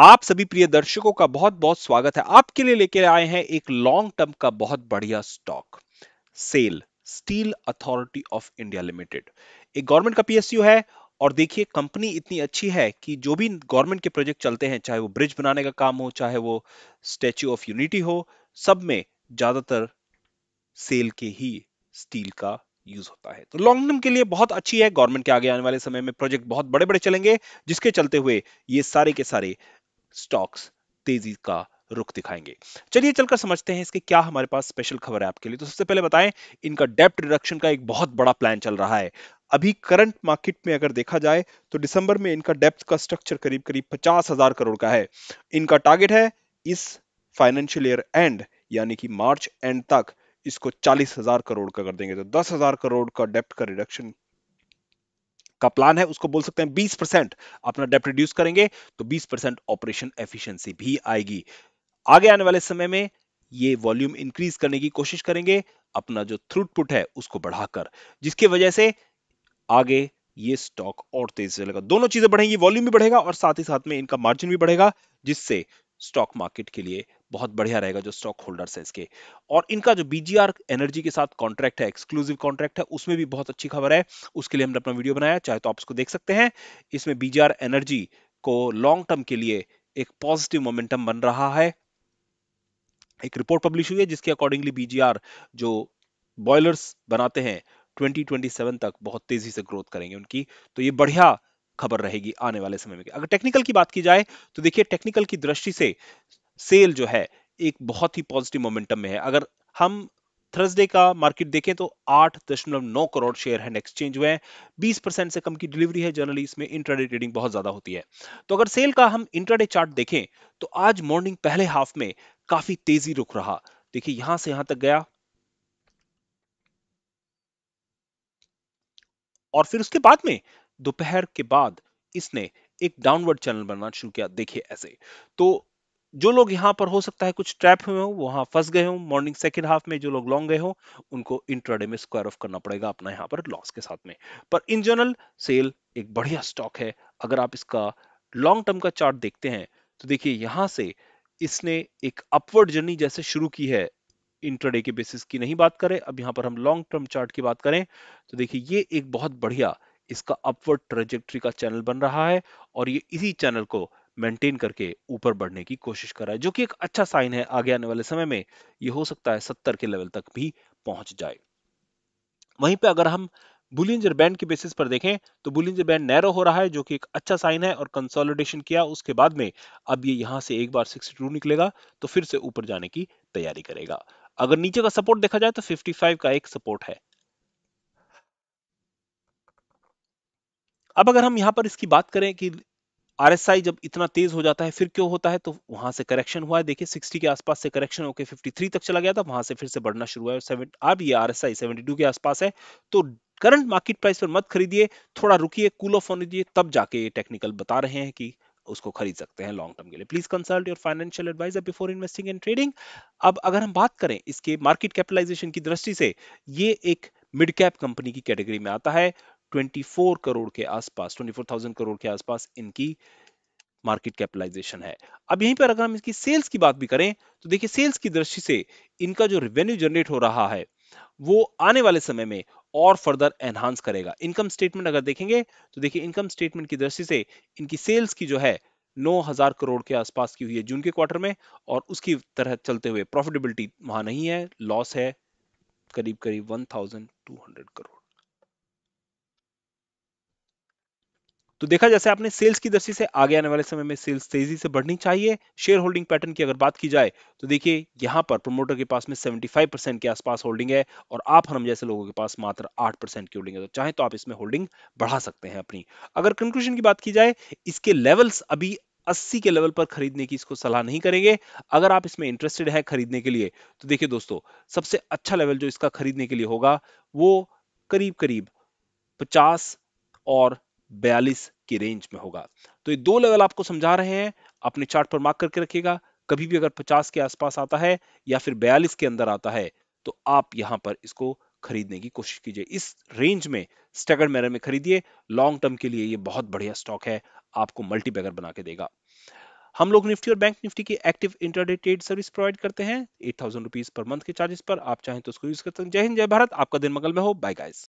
आप सभी प्रिय दर्शकों का बहुत बहुत स्वागत है आपके लिए लेकर आए हैं एक लॉन्ग टर्म का बहुत बढ़िया stock SAIL steel authority of India limited एक गवर्नमेंट का पीएसयू है और देखिए कंपनी इतनी अच्छी है कि जो भी गवर्नमेंट के प्रोजेक्ट चलते हैं चाहे वो ब्रिज बनाने का काम हो चाहे वो स्टेच्यू ऑफ यूनिटी हो सब में ज्यादातर सेल के ही स्टील का यूज होता है तो लॉन्ग टर्म के लिए बहुत अच्छी है गवर्नमेंट के आगे आने वाले समय में प्रोजेक्ट बहुत बड़े बड़े चलेंगे जिसके चलते हुए ये सारे के सारे स्टॉक्स तेजी का रुख दिखाएंगे चलिए चलकर समझते हैं इसके क्या हमारे पास स्पेशल खबर है आपके लिए तो सबसे पहले बताएं इनका डेप्ट रिडक्शन का एक बहुत बड़ा प्लान चल रहा है अभी करंट मार्केट में अगर देखा जाए तो दिसंबर में इनका डेप्थ का स्ट्रक्चर करीब करीब पचास हजार करोड़ का है इनका टारगेट है इस फाइनेंशियल ईयर एंड यानी कि मार्च एंड तक इसको चालीस हजार करोड़ का कर देंगे तो दस हजार करोड़ का डेप्ट का रिडक्शन का प्लान है उसको बोल सकते हैं बीस परसेंट अपना डेप रिड्यूस करेंगे तो बीस परसेंट ऑपरेशन एफिशिएंसी भी आएगी आगे आने वाले समय में ये वॉल्यूम इंक्रीज करने की कोशिश करेंगे अपना जो थ्रूटपुट है उसको बढ़ाकर जिसकी वजह से आगे ये स्टॉक और तेज चलेगा दोनों चीजें बढ़ेंगी वॉल्यूम भी बढ़ेगा और साथ ही साथ में इनका मार्जिन भी बढ़ेगा जिससे स्टॉक मार्केट के लिए बहुत बढ़िया रहेगा जो स्टॉक होल्डर्स है इसके और इनका जो बीजीआर एनर्जी के साथ कॉन्ट्रैक्ट है एक्सक्लूसिव कॉन्ट्रैक्ट है उसमें भी बहुत अच्छी खबर है उसके लिए हमने अपना वीडियो बनाया चाहे तो आप उसको देख सकते हैं इसमें बीजीआर एनर्जी को लॉन्ग टर्म के लिए एक पॉजिटिव मोमेंटम बन रहा है एक रिपोर्ट पब्लिश हुई है जिसके अकॉर्डिंगली बीजीआर जो बॉयलर्स बनाते हैं 2027 तक बहुत तेजी से ग्रोथ करेंगे उनकी तो ये बढ़िया खबर रहेगी आने वाले समय में अगर टेक्निकल की बात की जाए तो देखिए टेक्निकल की दृष्टि से सेल जो है एक बहुत ही पॉजिटिव मोमेंटम में है अगर हम थर्सडे का मार्केट देखें तो आठ दशमलव नौ करोड़ शेयर हैं एक्सचेंज हुए हैं बीस परसेंट से कम की डिलीवरी है जनरली इसमें इंट्राडे ट्रेडिंग बहुत ज्यादा होती है तो अगर सेल का हम इंट्राडे चार्ट देखें तो आज मॉर्निंग पहले हाफ में काफी तेजी रुक रहा देखिए यहां से यहां तक गया और फिर उसके बाद में दोपहर के बाद इसने एक डाउनवर्ड चैनल बनना शुरू किया देखिए ऐसे तो जो लोग यहाँ पर हो सकता है कुछ ट्रैप हुए हो वहां फंस गए हो मॉर्निंग सेकेंड हाफ में जो लोग लॉन्ग गए हो उनको इंट्राडे में स्क्वायर ऑफ करना पड़ेगा अपना यहाँ पर लॉस के साथ में पर इन जनरल सेल एक बढ़िया स्टॉक है अगर आप इसका लॉन्ग टर्म का चार्ट देखते हैं तो देखिए यहां से इसने एक अपवर्ड जर्नी जैसे शुरू की है इंट्राडे के बेसिस की नहीं बात करें अब यहां पर हम लॉन्ग टर्म चार्ट की बात करें तो देखिए ये एक बहुत बढ़िया इसका अपवर्ड ट्रेजेक्ट्री का चैनल बन रहा है और ये इसी चैनल को मेंटेन करके ऊपर बढ़ने की कोशिश कर रहा है जो कि एक अच्छा साइन है आगे आने वाले समय में ये हो सकता है सत्तर के लेवल तक भी पहुंच जाए वहीं पे अगर हम बुलिंजर बैंड के बेसिस पर देखें तो बुलिंजर बैंड नैरो हो रहा है जो कि एक अच्छा साइन है और कंसोलिडेशन किया उसके बाद में अब ये यहां से एक बार 62 निकलेगा तो फिर से ऊपर जाने की तैयारी करेगा अगर नीचे का सपोर्ट देखा जाए तो 55 का एक सपोर्ट है अब अगर हम यहाँ पर इसकी बात करें कि आर जब इतना तेज हो जाता है फिर क्यों होता है तो वहां से करेक्शन हुआ है देखिए 60 के आसपास से करेक्शन होकर 53 तक चला गया था वहां से फिर से बढ़ना शुरू हुआ है अब ये आर 72 के आसपास है तो करंट मार्केट प्राइस पर मत खरीदिए थोड़ा रुकिए कूल ऑफ होने दीजिए तब जाके ये टेक्निकल बता रहे हैं कि उसको खरीद सकते हैं लॉन्ग टर्म के लिए please consult your financial advisor before investing and trading अब अगर हम बात करें इसके मार्केट कैपिटलाइजेशन की दृष्टि से ये एक मिड कैप कंपनी की कैटेगरी में आता है 24 करोड़ के आसपास 24,000 करोड़ के आसपास इनकी मार्केट कैपिटलाइजेशन है अब यहीं पर अगर हम इसकी सेल्स की बात भी करें तो देखिए सेल्स की दृष्टि से इनका जो रेवेन्यू जनरेट हो रहा है वो आने वाले समय में और फर्दर एनहांस करेगा इनकम स्टेटमेंट अगर देखेंगे तो देखिए इनकम स्टेटमेंट की दृष्टि से इनकी सेल्स की जो है 9000 करोड़ के आसपास की हुई है जून के क्वार्टर में और उसकी तरह चलते हुए प्रॉफिटेबिलिटी वहां नहीं है लॉस है करीब करीब 1200 करोड़ तो देखा जैसे आपने सेल्स की दृष्टि से आगे आने वाले समय में सेल्स तेजी से बढ़नी चाहिए शेयर होल्डिंग पैटर्न की अगर बात की जाए तो देखिए यहाँ पर प्रमोटर के पास में 75 परसेंट के आसपास होल्डिंग है और आप हम जैसे लोगों के पास मात्र 8 परसेंट की होल्डिंग है तो चाहे तो आप इसमें होल्डिंग बढ़ा सकते हैं अपनी अगर कंक्लूजन की बात की जाए इसके लेवल्स अभी 80 के लेवल पर खरीदने की इसको सलाह नहीं करेंगे अगर आप इसमें इंटरेस्टेड है खरीदने के लिए तो देखिए दोस्तों सबसे अच्छा लेवल जो इसका खरीदने के लिए होगा वो करीब करीब 50 और बयालीस की रेंज में होगा तो ये दो लेवल आपको समझा रहे हैं अपने चार्ट पर मार्क करके रखिएगा कभी भी अगर 50 के आसपास आता है या फिर 42 के अंदर आता है तो आप यहां पर इसको खरीदने की कोशिश कीजिए इस रेंज में स्टेगर्ड मैर में खरीदिए लॉन्ग टर्म के लिए ये बहुत बढ़िया स्टॉक है आपको मल्टी बैगर बना के देगा हम लोग निफ्टी और बैंक निफ्टी की एक्टिव इंटरडेटेड सर्विस प्रोवाइड करते हैं एट थाउजेंड रुपीज पर मंथ के चार्जेस पर आप चाहें तो उसको यूज करते हैं जय हिंद जय भारत आपका दिन मंगल में हो बाय गाइस